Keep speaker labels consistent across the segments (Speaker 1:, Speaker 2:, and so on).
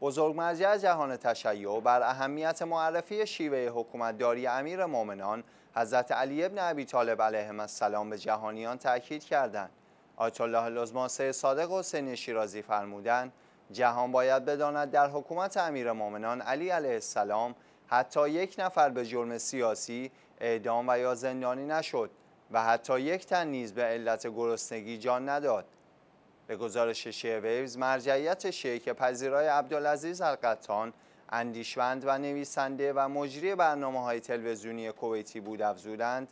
Speaker 1: بزرگ مرجع جهان تشیع بر اهمیت معرفی شیوه حکومتداری امیر مؤمنان حضرت علی ابن ابی طالب علیهم السلام به جهانیان تاکید کردند آیت الله العظما صادق حسین شیرازی فرمودند جهان باید بداند در حکومت امیر مؤمنان علی علیه السلام حتی یک نفر به جرم سیاسی اعدام و یا زندانی نشد و حتی یک تن نیز به علت گرسنگی جان نداد به گزارش ویوز، مرجعیت شیخ پذیرای عبدالعزیز القطان اندیشمند و نویسنده و مجری برنامه های تلویزیونی کویتی بود افزودند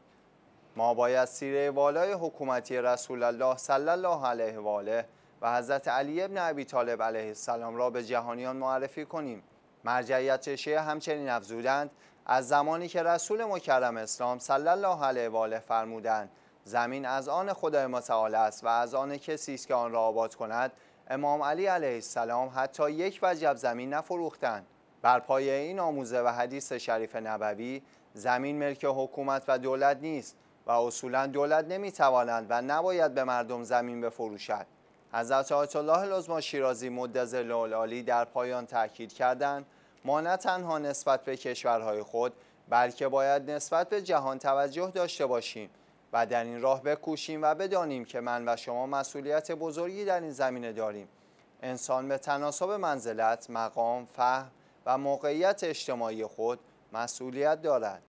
Speaker 1: ما باید سیره والای حکومتی رسول الله صلی الله علیه و آله و حضرت علی ابن ابی طالب علیه السلام را به جهانیان معرفی کنیم مرجعیت شیعه همچنین افزودند از زمانی که رسول مکرم اسلام صلی الله علیه و آله فرمودند زمین از آن خدای متعال است و از آن کسی است که آن را آباد کند امام علی علیه السلام حتی یک وجب زمین نفروختند بر پایه این آموزه و حدیث شریف نبوی زمین ملک حکومت و دولت نیست و اصولا دولت نمیتواند و نباید به مردم زمین بفروشد حضرت آیت الله لزما شیرازی مدز لالالی در پایان تاکید کردند ما نه تنها نسبت به کشورهای خود بلکه باید نسبت به جهان توجه داشته باشیم و در این راه بکوشیم و بدانیم که من و شما مسئولیت بزرگی در این زمینه داریم انسان به تناسب منزلت، مقام، فهم و موقعیت اجتماعی خود مسئولیت دارد